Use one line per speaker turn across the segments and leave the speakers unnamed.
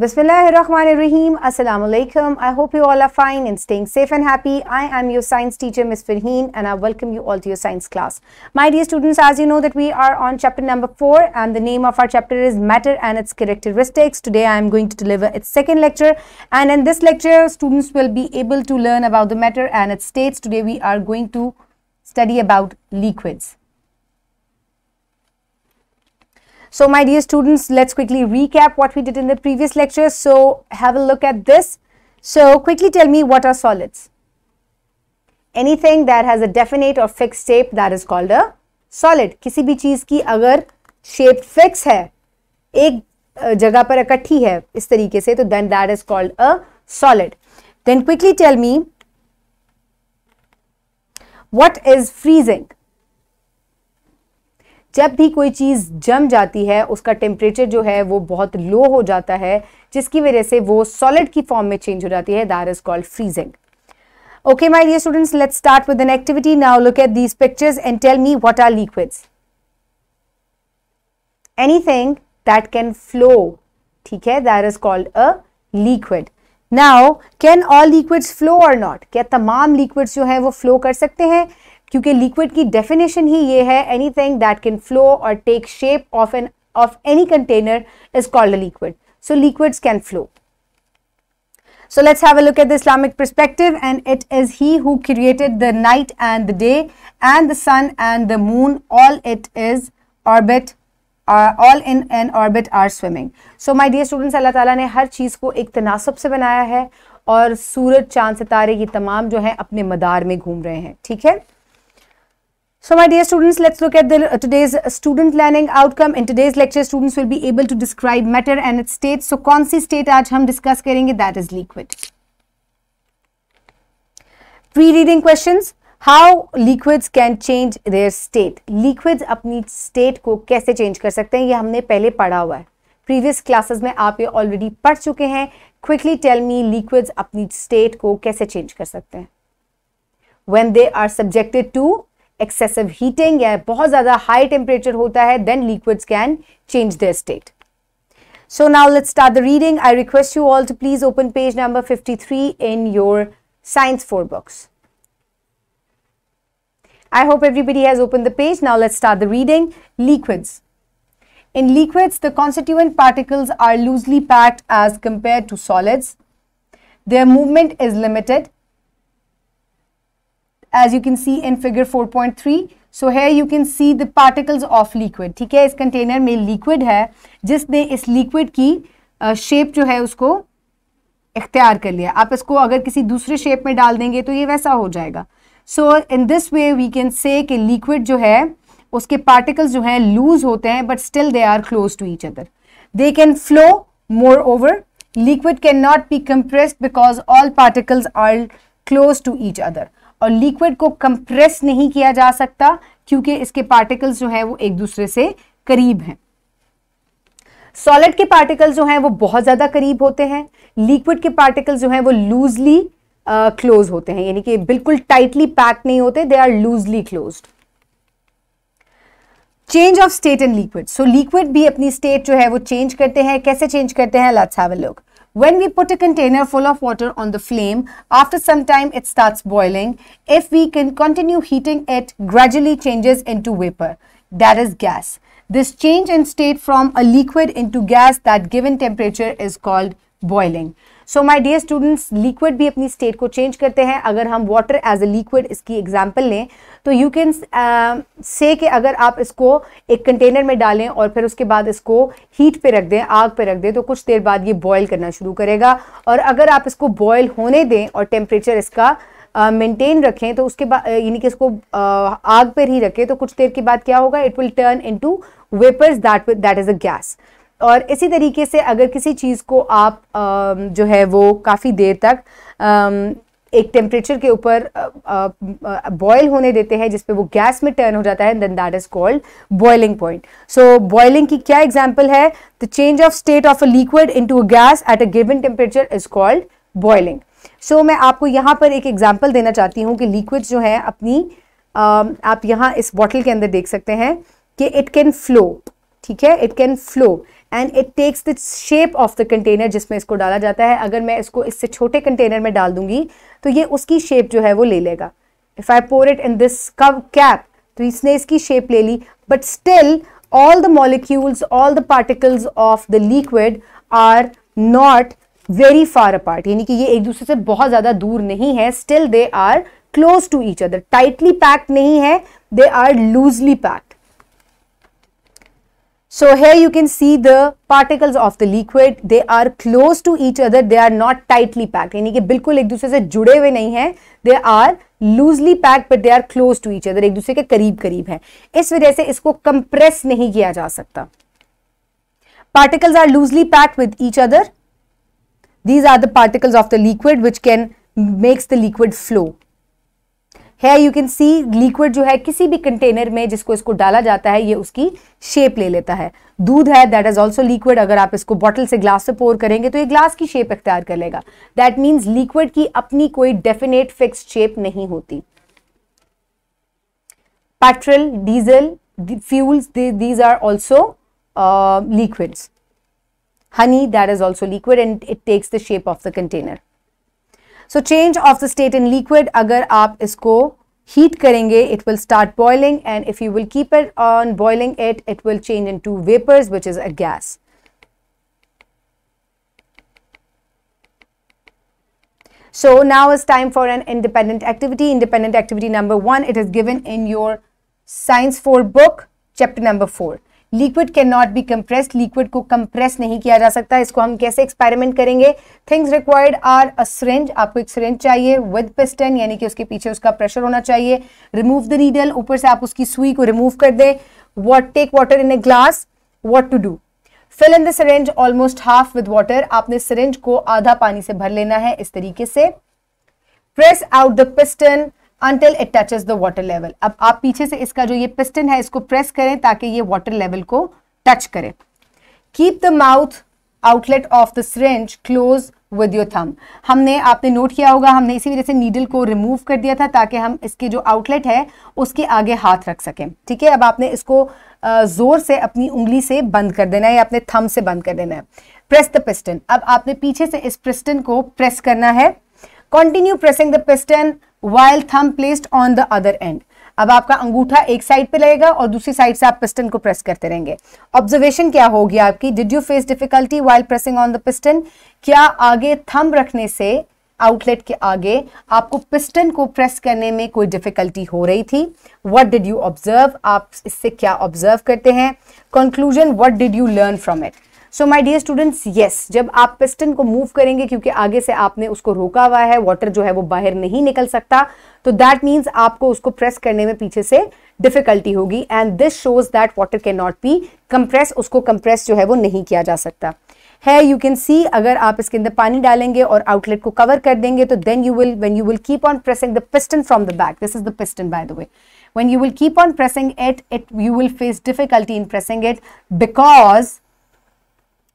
Bismillahirrahmanirrahim. Assalamu alaikum. I hope you all are fine and staying safe and happy. I am your science teacher, Ms. Firheen, and I welcome you all to your science class. My dear students, as you know that we are on chapter number 4 and the name of our chapter is Matter and its Characteristics. Today I am going to deliver its second lecture and in this lecture students will be able to learn about the matter and its states. Today we are going to study about liquids. So my dear students, let's quickly recap what we did in the previous lecture. So have a look at this. So quickly tell me what are solids? Anything that has a definite or fixed shape that is called a solid. किसी भी चीज़ की अगर shape fix है, एक जगह पर इकट्ठी है इस तरीके से तो then that is called a solid. Then quickly tell me what is freezing? जब भी कोई चीज़ जम जाती है उसका टेम्परेचर जो है वो बहुत लो हो जाता है जिसकी वजह से वो सॉलिड की फॉर्म में चेंज हो जाती है that is called freezing okay my dear students let start with an activity now look at these pictures and tell me what are liquids anything that can flow ठीक है there is called a liquid now can all liquids flow और not क्या तमाम liquids जो है वो flow कर सकते हैं क्योंकि लिक्विड की डेफिनेशन ही ये है एनीथिंग दैट कैन फ्लो और take shape of an of any container is called a liquid so liquids can flow so let's have a look at the islamic perspective and it is he who created the night and the day and the sun and the moon all it is orbit are all in an orbit are swimming so my dear students allah taala ne har cheez ko ek tanasub se banaya hai और सूरज चांद सितारे ये तमाम जो हैं अपने मदार में घूम रहे हैं ठीक है So my dear students, let's look at the, uh, today's student learning outcome. In today's lecture, students will be able to describe matter and its states. So kaun si state aaj hum discuss karenge That is liquid. Pre-reading questions. how liquids can change their state liquids apni state ko kaise change kar sakte hain ye humne pehle padha hua hai previous classes mein aap ye already पढ़ chuke hain quickly tell me liquids apni state ko kaise change kar sakte hain when they are subjected to excessive heating या बहुत ज़्यादा high temperature होता है then liquids can change their state. So now let's start the reading. I request you all to please open page number 53 in your Science 4 books. I hope everybody has opened the page. Now let's start the reading. Liquids. In liquids, the constituent particles are loosely packed as compared to solids. Their movement is limited can see in figure four point 4.3 so है you can see the particles of liquid ठीक है इस container में liquid है जिसने इस liquid की shape जो है उसको इख्तियार कर लिया आप इसको अगर किसी दूसरे शेप में डाल देंगे तो ये वैसा हो जाएगा so in this way we can say कि लिक्विड जो है उसके पार्टिकल्स जो हैं लूज होते हैं but still they are close to each other they can flow moreover liquid can not be compressed because all particles are close to each other और liquid को कंप्रेस नहीं किया जा सकता क्योंकि इसके पार्टिकल्स जो है वो एक दूसरे से करीब हैं सॉलिड के पार्टिकल जो हैं वो बहुत ज़्यादा करीब होते हैं लिक्विड के पार्टिकल जो हैं वो लूजली क्लोज uh, होते हैं यानी कि बिल्कुल टाइटली पैक नहीं होते they are loosely close change of state in liquid so liquid भी अपनी स्टेट जो है वो चेंज करते हैं कैसे चेंज करते हैं लेट्स लोग When we put a container full of water on the flame, after some time it starts boiling. If we can continue heating it, gradually changes into vapor. That is gas. This change in state from a liquid into gas that given temperature is called boiling. So my dear students liquid भी अपनी state को change करते हैं अगर हम water as a liquid इसकी example लें तो यू कैन से कि अगर आप इसको एक कंटेनर में डालें और फिर उसके बाद इसको हीट पे रख दें आग पे रख दें तो कुछ देर बाद ये बॉयल करना शुरू करेगा और अगर आप इसको बॉयल होने दें और टेम्परेचर इसका मेंटेन uh, रखें तो उसके बाद यानी कि इसको uh, आग पर ही रखें तो कुछ देर के बाद क्या होगा it will turn into vapours that that is a gas और इसी तरीके से अगर किसी चीज़ को आप जो है वो काफ़ी देर तक एक टेम्परेचर के ऊपर बॉयल होने देते हैं जिसपे वो गैस में टर्न हो जाता है then that is called boiling point so boiling की क्या एग्जांपल है the change of state of a liquid into a gas at a given temperature is called boiling so मैं आपको यहाँ पर एक एग्जाम्पल देना चाहती हूँ कि लिक्विड जो है अपनी uh, आप यहाँ इस बॉटल के अंदर देख सकते हैं कि इट कैन फ्लो ठीक है it can flow and it takes the shape of the container जिसमें इसको डाला जाता है अगर मैं इसको इससे छोटे कंटेनर में डाल दूंगी तो ये उसकी शेप जो है वो ले लेगा if I pour it in this कव कैप तो इसने इसकी शेप ले ली but still all the molecules all the particles of the liquid are not very far apart यानी कि ये एक दूसरे से बहुत ज़्यादा दूर नहीं है still they are close to each other tightly packed नहीं है they are loosely packed So here you can see the particles of the liquid. They are close to each other. They are not tightly packed. yani ki bilkul ek dusre se jude hue nahi हैं. They are loosely packed but they are close to each other. ek dusre ke kareeb kareeb है is wajah se isko compress nahi kiya ja sakta Particles are loosely packed with each other. These are the particles of the liquid which can makes the liquid flow. है you can see liquid जो है किसी भी container में जिसको इसको डाला जाता है ये उसकी शेप ले लेता है दूध है दैट इज ऑल्सो लिक्विड अगर आप इसको बॉटल से ग्लास से पोर करेंगे तो ये ग्लास की शेप अख्तियार कर लेगा दैट मीन्स लिक्विड की अपनी कोई डेफिनेट फिक्स शेप नहीं होती petrol diesel fuels these are also liquids honey that is also liquid and it takes the shape of the container so change of the state in liquid अगर आप इसको heat करेंगे it will start boiling and if you will keep it on boiling it it will change into vapours which is a gas So now is time for an independent activity. Independent activity number 1 it is given in your Science 4 book, chapter number liquid can not be compress liquid को compress नहीं किया जा सकता इसको हम कैसे experiment करेंगे things required are a syringe आपको एक सरेंज चाहिए विद पिस्टन यानी कि उसके पीछे उसका प्रेशर होना चाहिए रिमूव द नीडल ऊपर से आप उसकी सुई को रिमूव कर दें what take water in a glass what to do fill in the syringe almost half with water आपने सरेंज को आधा पानी से भर लेना है इस तरीके से press out the piston until it touches the water level अब आप पीछे से इसका जो ये पिस्टन है इसको प्रेस करें ताकि ये वॉटर लेवल को टच करें keep the mouth outlet of the syringe close with your thumb हमने आपने नोट किया होगा हमने इसी वजह से नीडल को रिमूव कर दिया था ताकि हम इसके जो आउटलेट है उसके आगे हाथ रख सकें ठीक है अब आपने इसको ज़ोर से अपनी उंगली से बंद कर देना है या अपने थम से बंद कर देना है प्रेस द पिस्टन अब आपने पीछे से इस पिस्टन को प्रेस करना है continue pressing the piston while thumb placed on the other end अब आपका अंगूठा एक साइड पे लगेगा और दूसरी साइड से आप पिस्टन को प्रेस करते रहेंगे ऑब्जर्वेशन क्या होगी आपकी did you face difficulty while pressing on the piston क्या आगे थम रखने से आउटलेट के आगे आपको पिस्टन को प्रेस करने में कोई डिफिकल्टी हो रही थी वट डिड यू ऑब्जर्व आप इससे क्या ऑब्जर्व करते हैं conclusion what did you learn from it so my dear students yes जब आप पिस्टन को मूव करेंगे क्योंकि आगे से आपने उसको रोका हुआ है वाटर जो है वो बाहर नहीं निकल सकता तो दैट मीन्स आपको उसको प्रेस करने में पीछे से डिफिकल्टी होगी and this shows that water can not be compress उसको कंप्रेस जो है वो नहीं किया जा सकता है यू कैन सी अगर आप इसके अंदर पानी डालेंगे और आउटलेट को कवर कर देंगे तो then you will when you will keep on pressing the piston from the back this is the piston by the way when you will keep on pressing it it you will face difficulty in pressing it because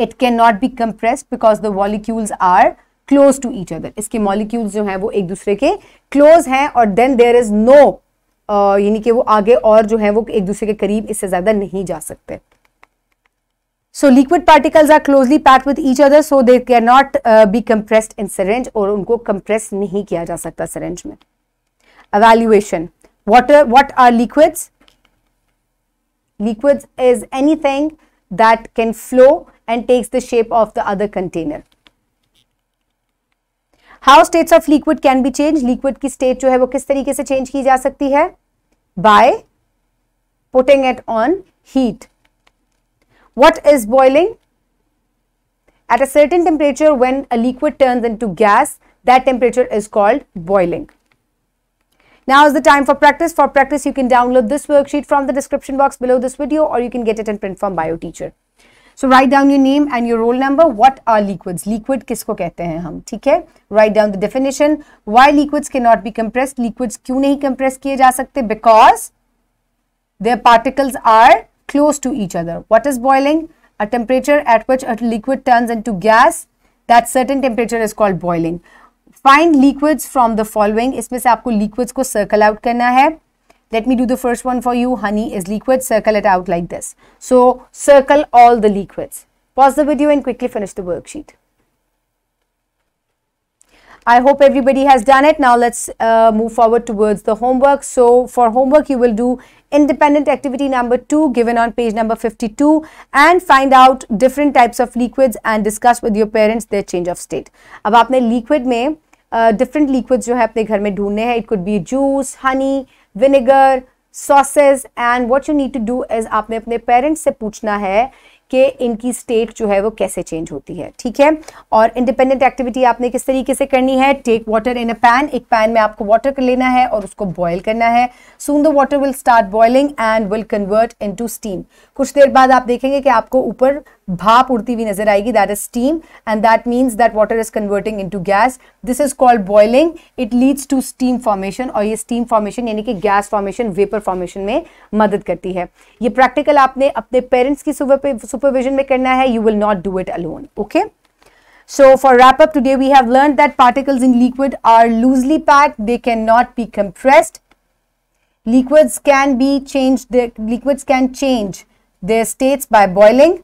it can not be compress because the molecules are close to each other इसके molecules जो हैं वो एक दूसरे के close हैं और then there is no यानी कि वो आगे और जो है वो एक दूसरे के करीब इससे ज्यादा नहीं जा सकते so liquid particles are closely pack with each other so they can not be compressed in syringe और उनको कंप्रेस नहीं किया जा सकता सरेंज में water what are liquids liquid is any thing that can flow and takes the shape of the other container. How states of liquid can be changed? Liquid state, state जो है वो किस तरीके से चेंज की जा सकती है by putting it on heat what is boiling a a certain temperature when that temperature is called boiling now is the time for practice for practice you can download this worksheet from the description box below this video or you can get it in print from bio teacher so write down you name and your roll number what are liquid liquid किसको कहते हैं हम ठीक है write down the definition why liquids can not be compress liquid क्यों नहीं compress किए जा सकते because their particles are close to each other what is boiling a temperature at which at liquid turn into gas that certain temperature is called boiling find liquid from the following इसमें से आपको liquid को circle out करना है Let me do the first one for you. Honey is liquid. Circle it out like this. So circle all the liquids. Pause the video and quickly finish the worksheet. I hope everybody has done it. Now let's uh, move forward towards the homework. So for homework, you will do independent activity number 2 given on page number 52 and find out different types of liquids and discuss with your parents their change of state. अब आपने liquid में different uh, liquids जो है अपने घर में ढूंढने हैं it could be juice honey vinegar sauces and what you need to do as आपने अपने पेरेंट्स से पूछना है कि इनकी स्टेट जो है वो कैसे चेंज होती है ठीक है और इंडिपेंडेंट एक्टिविटी आपने किस तरीके से करनी है take water in a pan एक पैन में आपको वाटर कर लेना है और उसको बॉयल करना है soon the water will start boiling and will convert into steam कुछ देर बाद आप देखेंगे कि आपको ऊपर भाप उड़ती हुई नजर आएगी that is steam and that means that water is converting into gas this is called boiling it leads to steam formation और ये स्टीम फॉर्मेशन यानी कि गैस फॉर्मेशन वेपर फॉर्मेशन में मदद करती है ये प्रैक्टिकल आपने अपने पेरेंट्स की सुपरविजन में करना है you will not do it alone okay So for wrap up today, we have learned that particles in liquid are loosely packed. They cannot be compressed. Liquids can be changed. the liquids can change their states by boiling.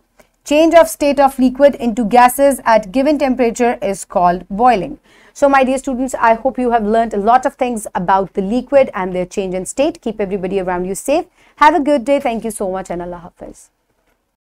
Change of state of liquid into gases at given temperature is called boiling. So my dear students, I hope you have learned a lot of things about the liquid and their change in state. Keep everybody around you safe. Have a good day. Thank you so much and Allah Hafiz.